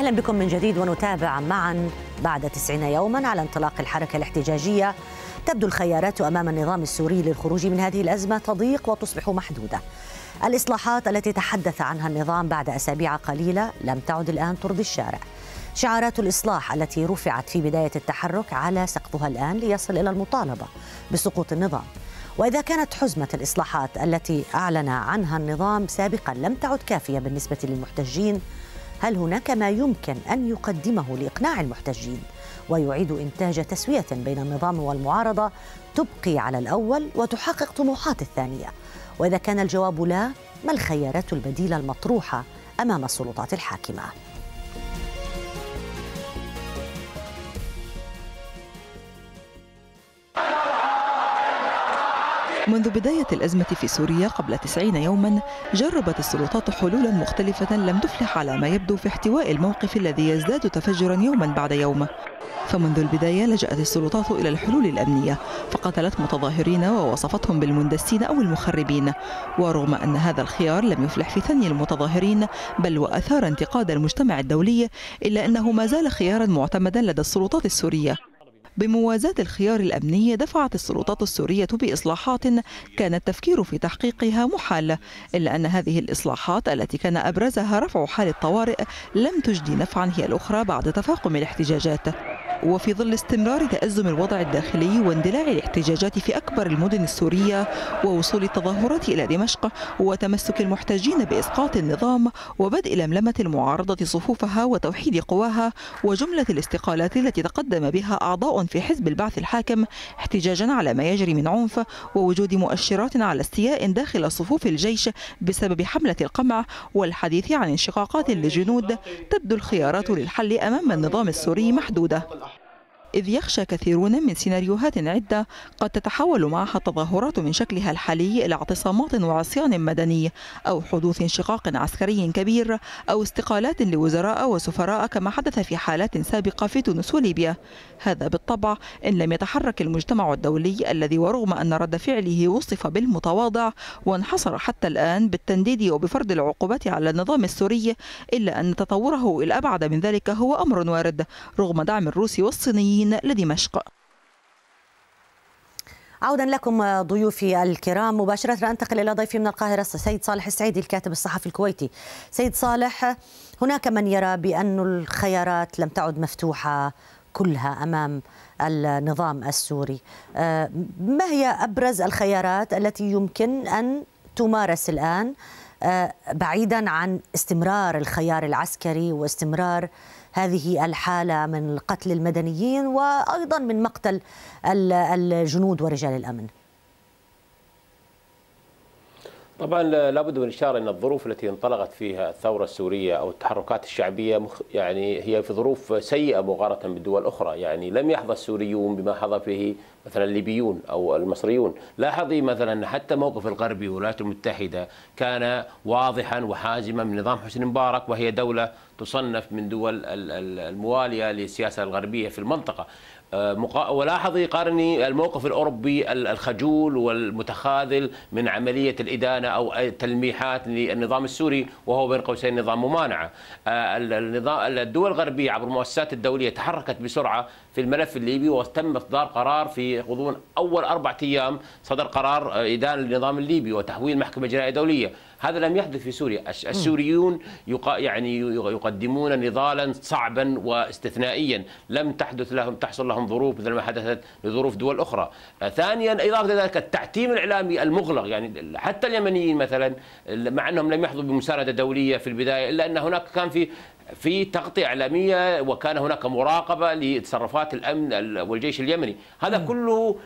Speaker 1: أهلا بكم من جديد ونتابع معا بعد 90 يوما على انطلاق الحركة الاحتجاجية تبدو الخيارات أمام النظام السوري للخروج من هذه الأزمة تضيق وتصبح محدودة الإصلاحات التي تحدث عنها النظام بعد أسابيع قليلة لم تعد الآن ترضي الشارع شعارات الإصلاح التي رفعت في بداية التحرك على سقفها الآن ليصل إلى المطالبة بسقوط النظام وإذا كانت حزمة الإصلاحات التي أعلن عنها النظام سابقا لم تعد كافية بالنسبة للمحتجين هل هناك ما يمكن أن يقدمه لإقناع المحتجين ويعيد إنتاج تسوية بين النظام والمعارضة تبقي على الأول وتحقق طموحات الثانية وإذا كان الجواب لا ما الخيارات البديلة المطروحة أمام السلطات الحاكمة؟
Speaker 6: منذ بداية الأزمة في سوريا قبل 90 يوما جربت السلطات حلولا مختلفة لم تفلح على ما يبدو في احتواء الموقف الذي يزداد تفجرا يوما بعد يوم فمنذ البداية لجأت السلطات إلى الحلول الأمنية فقتلت متظاهرين ووصفتهم بالمندسين أو المخربين ورغم أن هذا الخيار لم يفلح في ثني المتظاهرين بل وأثار انتقاد المجتمع الدولي إلا أنه ما زال خيارا معتمدا لدى السلطات السورية بموازاة الخيار الأمني دفعت السلطات السورية بإصلاحات كان التفكير في تحقيقها محال إلا أن هذه الإصلاحات التي كان أبرزها رفع حال الطوارئ لم تجدي نفعا هي الأخرى بعد تفاقم الاحتجاجات وفي ظل استمرار تأزم الوضع الداخلي واندلاع الاحتجاجات في أكبر المدن السورية ووصول التظاهرات إلى دمشق وتمسك المحتجين بإسقاط النظام وبدء لملمة المعارضة صفوفها وتوحيد قواها وجملة الاستقالات التي تقدم بها أعضاء في حزب البعث الحاكم احتجاجا على ما يجري من عنف ووجود مؤشرات على استياء داخل صفوف الجيش بسبب حملة القمع والحديث عن انشقاقات للجنود تبدو الخيارات للحل أمام النظام السوري محدودة إذ يخشى كثيرون من سيناريوهات عدة قد تتحول معها التظاهرات من شكلها الحالي إلى اعتصامات وعصيان مدني أو حدوث انشقاق عسكري كبير أو استقالات لوزراء وسفراء كما حدث في حالات سابقة في تونس وليبيا هذا بالطبع إن لم يتحرك المجتمع الدولي الذي ورغم أن رد فعله وصف بالمتواضع وانحصر حتى الآن بالتنديد وبفرض العقوبات على النظام السوري إلا أن تطوره إلى أبعد من ذلك هو أمر وارد رغم دعم الروس والصينيين الدين لدمشق
Speaker 1: عودا لكم ضيوفي الكرام مباشرة أنتقل إلى ضيفي من القاهرة السيد صالح السعيدي الكاتب الصحفي الكويتي سيد صالح هناك من يرى بأن الخيارات لم تعد مفتوحة كلها أمام النظام السوري آه، ما هي أبرز الخيارات التي يمكن أن تمارس الآن آه، بعيدا عن استمرار الخيار العسكري واستمرار هذه الحالة من قتل المدنيين وأيضا من مقتل الجنود ورجال الأمن
Speaker 5: طبعا لابد من الاشاره ان الظروف التي انطلقت فيها الثوره السوريه او التحركات الشعبيه يعني هي في ظروف سيئه مقارنه بالدول الاخرى، يعني لم يحظى السوريون بما حظى فيه مثلا الليبيون او المصريون، لاحظي مثلا حتى موقف الغربي والولايات المتحده كان واضحا وحازما من نظام حسني مبارك وهي دوله تصنف من دول المواليه للسياسه الغربيه في المنطقه آه، ولاحظي قارني الموقف الاوروبي الخجول والمتخاذل من عمليه الادانه او تلميحات للنظام السوري وهو بين قوسين نظام ممانعه. آه، الدول الغربيه عبر المؤسسات الدوليه تحركت بسرعه في الملف الليبي وتم اصدار قرار في غضون اول اربعه ايام صدر قرار آه، ادانه للنظام الليبي وتحويل محكمه جنائيه دوليه هذا لم يحدث في سوريا السوريون يعني يقدمون نضالا صعبا واستثنائيا لم تحدث لهم تحصل لهم ظروف مثل ما حدثت لظروف دول أخرى آه، ثانيا إضافة ذلك التعتيم الإعلامي المغلق يعني حتى اليمنيين مثلا مع أنهم لم يحظوا بمساندة دولية في البداية إلا أن هناك كان في في تغطية إعلامية وكان هناك مراقبة لتصرفات الأمن والجيش اليمني هذا م. كله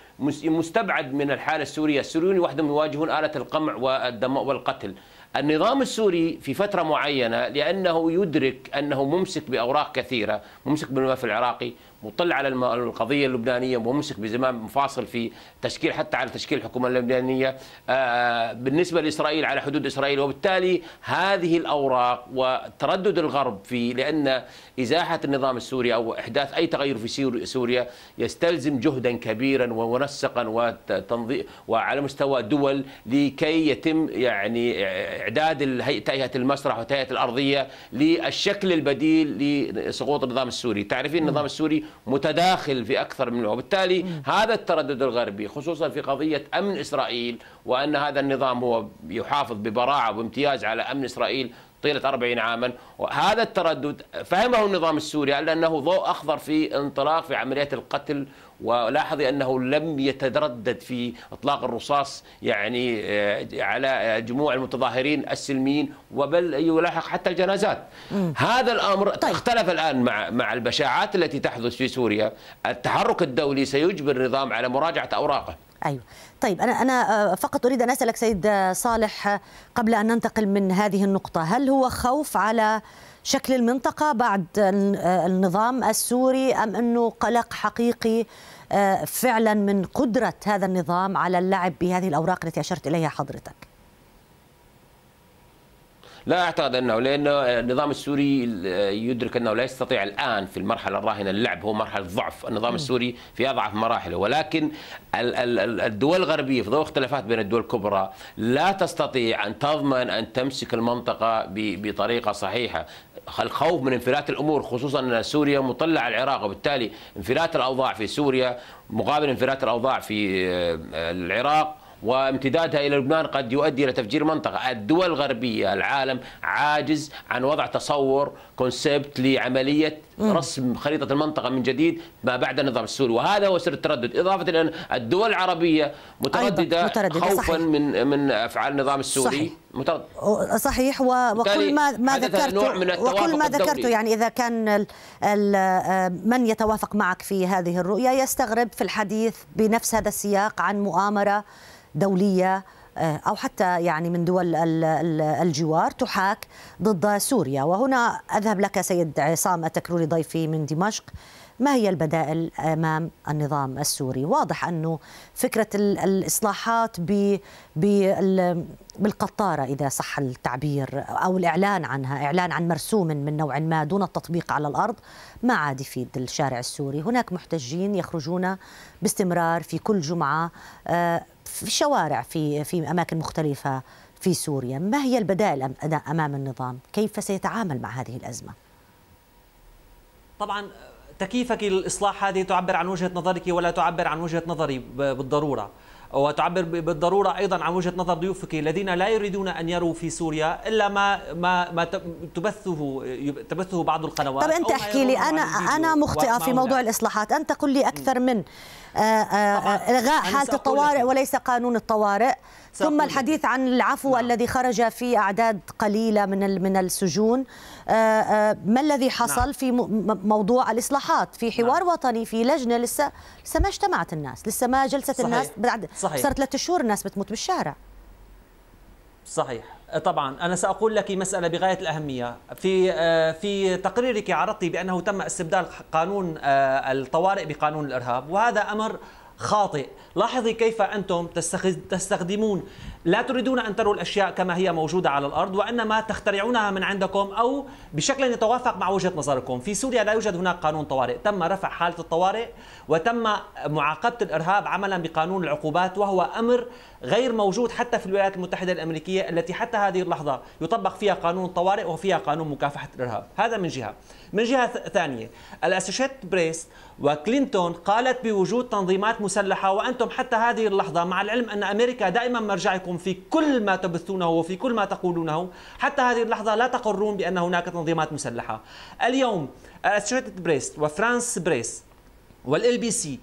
Speaker 5: مستبعد من الحالة السورية السوريون وحدهم يواجهون آلة القمع والدم والقتل النظام السوري في فترة معينة لأنه يدرك أنه ممسك بأوراق كثيرة ممسك بالملف العراقي مطل على القضية اللبنانية وممسك بزمام مفاصل في تشكيل حتى على تشكيل الحكومة اللبنانية آه، بالنسبة لإسرائيل على حدود إسرائيل وبالتالي هذه الأوراق وتردد الغرب في لأن إزاحة النظام السوري أو إحداث أي تغير في سوريا يستلزم جهدا كبيرا ومنسقا وتنظيم وعلى مستوى دول لكي يتم يعني إعداد تهيئة المسرح وتهيئة الأرضية للشكل البديل لسقوط النظام السوري تعرفين النظام نعم. السوري متداخل في أكثر من وبالتالي هذا التردد الغربي خصوصا في قضية أمن إسرائيل وأن هذا النظام هو يحافظ ببراعة وامتياز على أمن إسرائيل طيلة 40 عاما وهذا التردد فهمه النظام السوري على أنه ضوء أخضر في انطلاق في عمليات القتل ولاحظي أنه لم يتردد في إطلاق الرصاص يعني آه، على جموع المتظاهرين السلميين وبل يلاحق حتى الجنازات هذا الأمر طيب. اختلف الآن مع مع البشاعات التي تحدث في سوريا التحرك الدولي سيجبر النظام على مراجعة أوراقه
Speaker 1: ايوه طيب انا انا آه، فقط اريد ان اسالك سيد آه، صالح آه، قبل ان ننتقل من هذه النقطه هل هو خوف على شكل المنطقه بعد النظام السوري ام انه قلق حقيقي فعلا من قدره هذا النظام على اللعب بهذه الاوراق التي اشرت اليها حضرتك
Speaker 5: لا اعتقد انه لان آه، النظام السوري آه، يدرك انه لا يستطيع الان في المرحله الراهنه اللعب هو مرحله ضعف، النظام السوري في اضعف مراحله ولكن الدول الغربيه في ضوء اختلافات بين الدول الكبرى لا تستطيع ان تضمن ان تمسك المنطقه بطريقه صحيحه، الخوف من انفلات الامور خصوصا ان سوريا مطلع على العراق وبالتالي انفلات الاوضاع في سوريا مقابل انفلات الاوضاع في آه، العراق وامتدادها الى لبنان قد يؤدي الى تفجير منطقه، الدول الغربيه العالم عاجز عن وضع تصور كونسبت لعمليه رسم خريطه المنطقه من جديد ما بعد النظام السوري، وهذا هو سر التردد، اضافه الى ان الدول العربيه متردده, مترددة خوفا صحيح. من من افعال النظام السوري صحيح. متردد. صحيح
Speaker 1: وكل ما ما ذكرته وكل ما ذكرته يعني اذا كان ال ال آه، من يتوافق معك في هذه الرؤيه يستغرب في الحديث بنفس هذا السياق عن مؤامره دوليه آه، او حتى يعني من دول الجوار تحاك ضد سوريا وهنا اذهب لك سيد عصام التكروري ضيفي من دمشق ما هي البدائل امام النظام السوري؟ واضح انه فكره الاصلاحات بالقطاره اذا صح التعبير او الاعلان عنها، اعلان عن مرسوم من نوع ما دون التطبيق على الارض ما عاد يفيد الشارع السوري، هناك محتجين يخرجون باستمرار في كل جمعه آه، في الشوارع في في اماكن مختلفه في سوريا، ما هي البدائل امام النظام؟ كيف سيتعامل مع هذه الازمه؟
Speaker 3: طبعا تكييفك للاصلاح هذه تعبر عن وجهه نظرك ولا تعبر عن وجهه نظري بالضروره. وتعبر بالضروره ايضا عن وجهه نظر ضيوفك الذين لا يريدون ان يروا في سوريا الا ما ما ما تبثه تبثه بعض القنوات طب انت احكي لي انا انا مخطئه في موضوع
Speaker 1: الاصلاحات انت قل لي اكثر من آه، آه، الغاء حاله الطوارئ وليس قانون الطوارئ ثم الحديث عن العفو نعم. الذي خرج في أعداد قليلة من من السجون آه، آه، ما الذي حصل نعم. في موضوع الإصلاحات في حوار نعم. وطني في لجنة لسه لسه ما اجتمعت الناس لسه ما جلست صحيح. الناس بعد صحيح. صار ثلاث شهور الناس بتموت بالشارع
Speaker 3: صحيح آه، طبعا انا ساقول لك مساله بغايه الاهميه في في تقريرك عرضتي بانه تم استبدال قانون الطوارئ بقانون الارهاب وهذا امر خاطئ لاحظي كيف أنتم تستخدمون لا تريدون أن تروا الأشياء كما هي موجودة على الأرض وإنما تخترعونها من عندكم أو بشكل يتوافق مع وجهة نظركم في سوريا لا يوجد هناك قانون طوارئ تم رفع حالة الطوارئ وتم معاقبة الإرهاب عملا بقانون العقوبات وهو أمر غير موجود حتى في الولايات المتحدة الأمريكية التي حتى هذه اللحظة يطبق فيها قانون الطوارئ وفيها قانون مكافحة الإرهاب هذا من جهة من جهة ثانية الأسوشيت بريس وكلينتون قالت بوجود تنظيمات مسلحة وأنتم حتى هذه اللحظة مع العلم أن أمريكا دائما مرجعكم لكم في كل ما تبثونه وفي كل ما تقولونه حتى هذه اللحظة لا تقرون بأن هناك تنظيمات مسلحة اليوم أسوشيتد بريس وفرانس بريس والال بي سي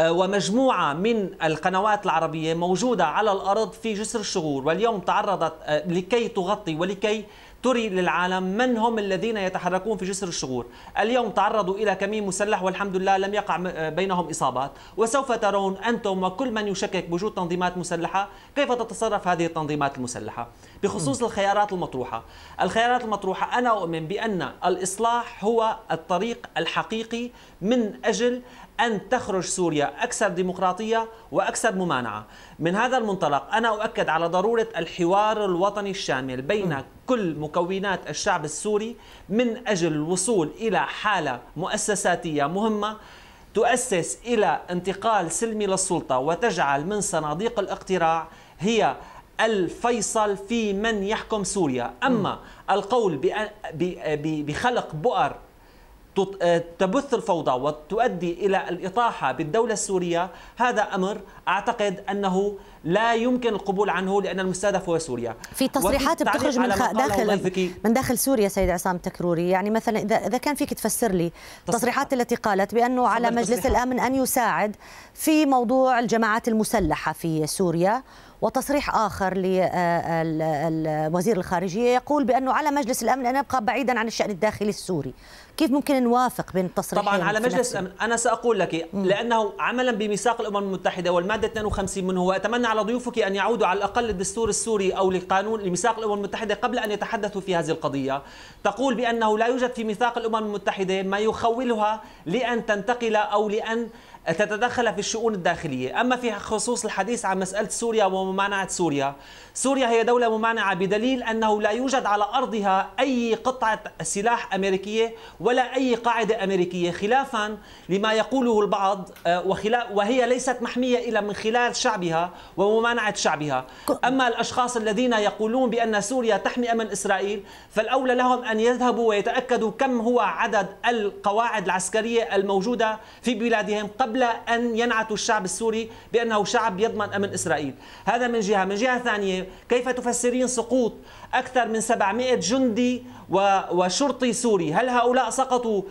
Speaker 3: ومجموعة من القنوات العربية موجودة على الأرض في جسر الشغور واليوم تعرضت آه، لكي تغطي ولكي تري للعالم من هم الذين يتحركون في جسر الشغور اليوم تعرضوا إلى كمين مسلح والحمد لله لم يقع آه، بينهم إصابات وسوف ترون أنتم وكل من يشكك بوجود تنظيمات مسلحة كيف تتصرف هذه التنظيمات المسلحة بخصوص الخيارات المطروحة الخيارات المطروحة أنا أؤمن بأن الإصلاح هو الطريق الحقيقي من أجل أن تخرج سوريا أكثر ديمقراطية وأكثر ممانعة من هذا المنطلق أنا أؤكد على ضرورة الحوار الوطني الشامل بين كل مكونات الشعب السوري من أجل الوصول إلى حالة مؤسساتية مهمة تؤسس إلى انتقال سلمي للسلطة وتجعل من صناديق الاقتراع هي الفيصل في من يحكم سوريا أما القول بخلق بؤر آه، تبث الفوضى وتؤدي الى الاطاحه بالدوله السوريه هذا امر اعتقد انه لا يمكن القبول عنه لان المستهدف هو سوريا في تصريحات بتخرج من داخل
Speaker 1: من داخل سوريا سيد عصام التكروري يعني مثلا اذا اذا كان فيك تفسر لي التصريحات التي قالت بانه على مجلس الامن ان يساعد في موضوع الجماعات المسلحه في سوريا وتصريح آخر آه، لوزير الخارجية يقول بأنه على مجلس الأمن أن يبقى بعيدا عن الشأن الداخلي السوري كيف ممكن نوافق بين التصريحين طبعا على مجلس الأمن
Speaker 3: أنا سأقول لك لأنه عملا بميثاق الأمم المتحدة والمادة 52 منه وأتمنى على ضيوفك أن يعودوا على الأقل للدستور السوري أو لقانون لميثاق الأمم المتحدة قبل أن يتحدثوا في هذه القضية تقول بأنه لا يوجد في ميثاق الأمم المتحدة ما يخولها لأن تنتقل أو لأن تتدخل في الشؤون الداخلية أما في خصوص الحديث عن مسألة سوريا وممانعة سوريا سوريا هي دولة ممانعة بدليل أنه لا يوجد على أرضها أي قطعة سلاح أمريكية ولا أي قاعدة أمريكية خلافا لما يقوله البعض آه، وهي ليست محمية إلا من خلال شعبها وممانعة شعبها أما الأشخاص الذين يقولون بأن سوريا تحمي أمن إسرائيل فالأولى لهم أن يذهبوا ويتأكدوا كم هو عدد القواعد العسكرية الموجودة في بلادهم قبل قبل أن ينعتوا الشعب السوري بأنه شعب يضمن أمن إسرائيل هذا من جهة من جهة ثانية كيف تفسرين سقوط أكثر من 700 جندي وشرطي سوري هل هؤلاء سقطوا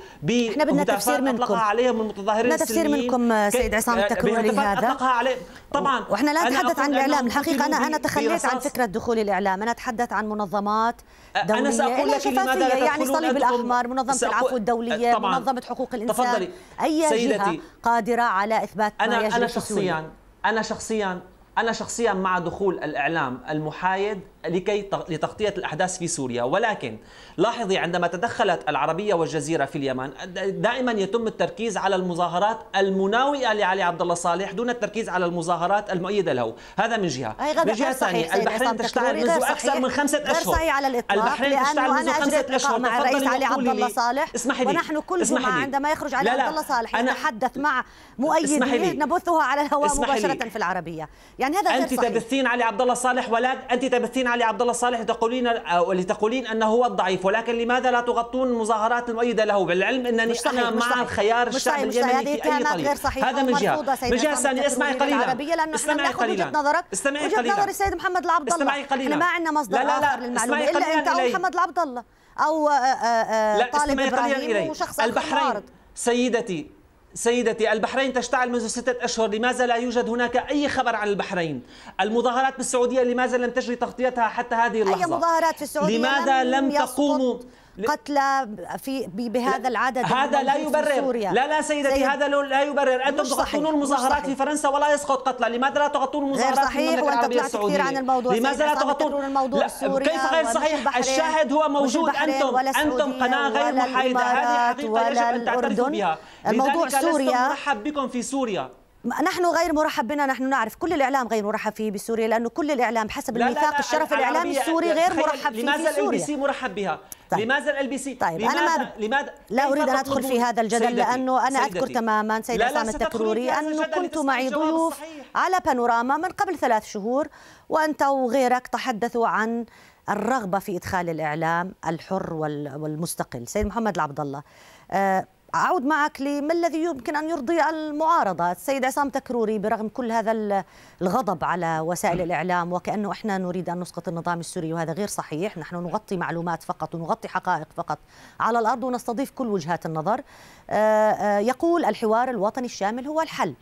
Speaker 3: احنا بدنا تفسير منكم اطلقها عليهم المتظاهرين بدنا تفسير منكم سيد عصام آه، التكروري هذا اطلقها عليهم؟ طبعا واحنا لا نتحدث عن الاعلام الحقيقه انا انا
Speaker 1: تخليت عن فكره دخول الاعلام انا اتحدث عن منظمات آه، دوليه انا ساقول لك لماذا لا يعني الصليب الاحمر منظمه سأقول... العفو الدوليه آه، طبعاً. منظمه حقوق الانسان تفضلي. اي سيدتي. جهه قادره على اثبات ما أنا يجري انا شخصيا
Speaker 3: انا شخصيا انا شخصيا مع دخول الاعلام المحايد لكي لتغطية الأحداث في سوريا ولكن لاحظي عندما تدخلت العربية والجزيرة في اليمن دائما يتم التركيز على المظاهرات المناوئة لعلي عبد الله صالح دون التركيز على المظاهرات المؤيدة له هذا من جهة من جهة ثانية البحرين تشتعل منذ أكثر من خمسة أشهر صحيح
Speaker 1: على الإطلاق البحرين تشتعل منذ خمسة أشهر مع الرئيس علي عبد الله صالح اسمحي لي ونحن كل جمعة عندما يخرج علي عبد الله صالح يتحدث مع مؤيد نبثها على الهواء مباشرة في العربية يعني هذا أنت تبثين
Speaker 3: علي عبد الله صالح ولا أنت تبثين علي عبد الله صالح لتقولين آه، لتقولين انه هو الضعيف ولكن لماذا لا تغطون المظاهرات المؤيده له بالعلم انني مش صحيح انا مش مع صحيح الخيار الشعب اليمني في اي طريق غير صحيح. هذا من جهه من جهه ثانيه اسمعي قليلا استمعي قليلا نظرك استمعي قليلا نظر السيد
Speaker 1: محمد العبد الله استمعي قليلا ما عندنا مصدر لا لا لا اخر للمعلومه الا انت او محمد العبد الله او آه، آه، طالب ابراهيم وشخص البحرين
Speaker 3: سيدتي سيدتي البحرين تشتعل منذ ستة أشهر لماذا لا يوجد هناك أي خبر عن البحرين المظاهرات بالسعودية لماذا لم تجري تغطيتها حتى هذه اللحظة أي مظاهرات في السعودية لماذا لم, لم
Speaker 1: تقوموا قتلى في بهذا العدد هذا لا يبرر سوريا. لا لا سيدتي سيد... هذا لا يبرر انتم تغطون المظاهرات في
Speaker 3: فرنسا ولا يسقط قتلى لماذا لا تغطون المظاهرات في المملكه العربيه السعوديه عن الموضوع لماذا لا تغطون الموضوع السوري كيف غير صحيح الشاهد هو موجود انتم انتم قناه غير محايده هذه حقيقه يجب ان تعترفوا بها الموضوع سوريا مرحب بكم في سوريا
Speaker 1: نحن غير مرحب بنا نحن نعرف كل الاعلام غير مرحب فيه بسوريا لانه كل الاعلام حسب الميثاق الشرف الاعلامي السوري غير مرحب فيه لماذا الام بي سي
Speaker 3: مرحب بها طيب. لماذا ال بي سي؟ طيب لماذا انا ما ب... لماذا لا اريد ان ادخل في هذا الجدل سيدتي. لانه انا سيدتي. اذكر تماما سيد عصام التكروري انه كنت معي ضيوف
Speaker 1: على بانوراما من قبل ثلاث شهور وانت وغيرك تحدثوا عن الرغبه في ادخال الاعلام الحر والمستقل سيد محمد العبد الله أه أعود معك لما الذي يمكن أن يرضي المعارضة السيد عصام تكروري برغم كل هذا الغضب على وسائل الإعلام وكأنه إحنا نريد أن نسقط النظام السوري وهذا غير صحيح نحن نغطي معلومات فقط ونغطي حقائق فقط على الأرض ونستضيف كل وجهات النظر آه، آه، يقول الحوار الوطني الشامل هو الحل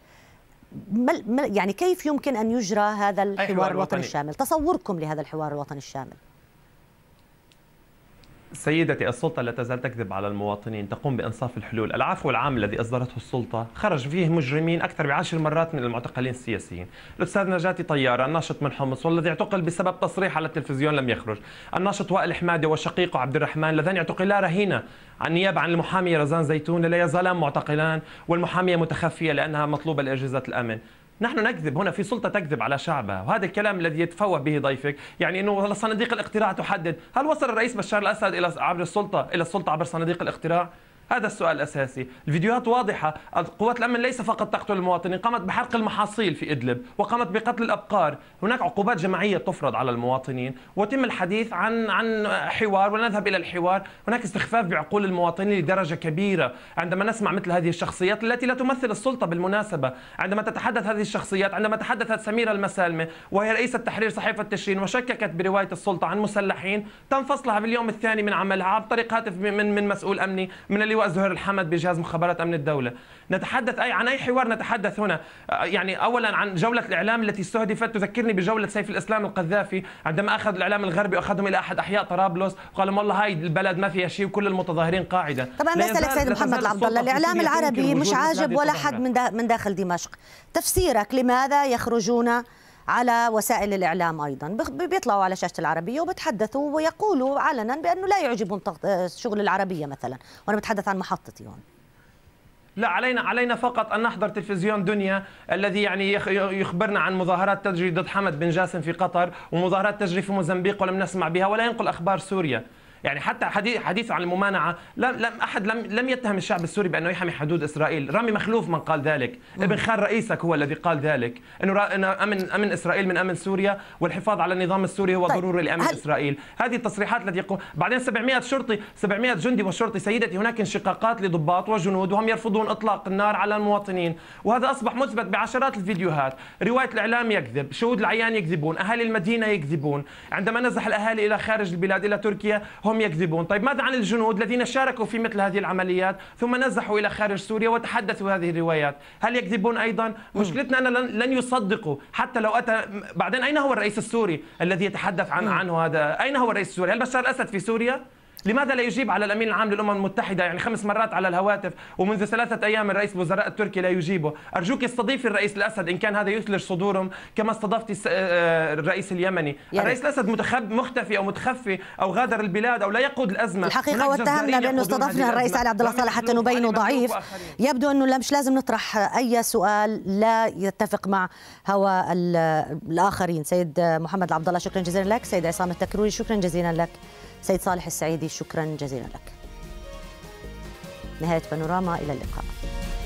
Speaker 1: يعني كيف يمكن أن يجرى هذا الحوار الوطني الشامل تصوركم لهذا الحوار الوطني الشامل
Speaker 4: سيدتي السلطة لا تزال تكذب على المواطنين تقوم بإنصاف الحلول العفو العام الذي أصدرته السلطة خرج فيه مجرمين أكثر بعشر مرات من المعتقلين السياسيين الأستاذ نجاتي طيارة الناشط من حمص والذي اعتقل بسبب تصريح على التلفزيون لم يخرج الناشط وائل حمادي وشقيقه عبد الرحمن اللذان اعتقلا رهينة عن نيابة عن المحامية رزان زيتون لا يزالان معتقلان والمحامية متخفية لأنها مطلوبة لأجهزة الأمن نحن نكذب هنا في سلطة تكذب على شعبها وهذا الكلام الذي يتفوه به ضيفك يعني أنه صناديق الاقتراع تحدد هل وصل الرئيس بشار الأسد إلى عبر السلطة إلى السلطة عبر صناديق الاقتراع هذا السؤال الأساسي الفيديوهات واضحة قوات الأمن ليس فقط تقتل المواطنين قامت بحرق المحاصيل في إدلب وقامت بقتل الأبقار هناك عقوبات جماعية تفرض على المواطنين ويتم الحديث عن عن حوار ونذهب إلى الحوار هناك استخفاف بعقول المواطنين لدرجة كبيرة عندما نسمع مثل هذه الشخصيات التي لا تمثل السلطة بالمناسبة عندما تتحدث هذه الشخصيات عندما تحدثت سميرة المسالمة وهي رئيسة تحرير صحيفة تشرين وشككت برواية السلطة عن مسلحين تم فصلها اليوم الثاني من عملها عن طريق هاتف من من مسؤول أمني من زهير الحمد بجهاز مخابرات امن الدوله نتحدث اي عن اي حوار نتحدث هنا آه، يعني اولا عن جوله الاعلام التي استهدفت تذكرني بجوله سيف الاسلام القذافي عندما اخذ الاعلام الغربي واخذهم الى احد احياء طرابلس وقال والله هاي البلد ما فيها شيء وكل المتظاهرين قاعده طبعا بسالك سيد محمد عبد الله الاعلام العربي مش عاجب ولا حد
Speaker 1: من داخل دمشق تفسيرك لماذا يخرجون على وسائل الإعلام أيضا بيطلعوا على شاشة العربية وبتحدثوا ويقولوا علنا بأنه لا يعجبهم آه، شغل العربية مثلا وأنا بتحدث عن محطتي هون
Speaker 4: لا علينا علينا فقط ان نحضر تلفزيون دنيا الذي يعني يخبرنا عن مظاهرات تجري ضد حمد بن جاسم في قطر ومظاهرات تجري في موزمبيق ولم نسمع بها ولا ينقل اخبار سوريا يعني حتى حديث حديث عن الممانعه لم لم احد لم لم يتهم الشعب السوري بانه يحمي حدود اسرائيل، رامي مخلوف من قال ذلك، ابن خال رئيسك هو الذي قال ذلك، انه امن امن اسرائيل من امن سوريا والحفاظ على النظام السوري هو طيب. ضروري لامن هل... اسرائيل، هذه التصريحات التي يقول بعدين 700 شرطي 700 جندي وشرطي سيدتي هناك انشقاقات لضباط وجنود وهم يرفضون اطلاق النار على المواطنين، وهذا اصبح مثبت بعشرات الفيديوهات، روايه الاعلام يكذب، شهود العيان يكذبون، اهالي المدينه يكذبون، عندما نزح الاهالي الى خارج البلاد الى تركيا هم انهم يكذبون، طيب ماذا عن الجنود الذين شاركوا في مثل هذه العمليات ثم نزحوا الى خارج سوريا وتحدثوا هذه الروايات، هل يكذبون ايضا؟ مشكلتنا ان لن يصدقوا حتى لو اتى بعدين اين هو الرئيس السوري الذي يتحدث عن عنه هذا؟ اين هو الرئيس السوري؟ هل بشار الاسد في سوريا؟ لماذا لا يجيب على الامين العام للامم المتحده يعني خمس مرات على الهواتف ومنذ ثلاثه ايام الرئيس الوزراء التركي لا يجيبه ارجوك استضيفي الرئيس الاسد ان كان هذا يثلج صدورهم كما استضفتي آه، آه، الرئيس اليمني يعني الرئيس الاسد متخب مختفي او متخفي او غادر البلاد او لا يقود الازمه الحقيقه واتهمنا بانه استضفنا الرئيس علي عبد الله صالح حتى
Speaker 1: نبينه ضعيف يبدو انه مش لازم نطرح اي سؤال لا يتفق مع هوى الاخرين سيد محمد عبد الله شكرا جزيلا لك سيد عصام التكروري شكرا جزيلا لك سيد صالح السعيدي شكرا جزيلا لك نهاية بانوراما إلى اللقاء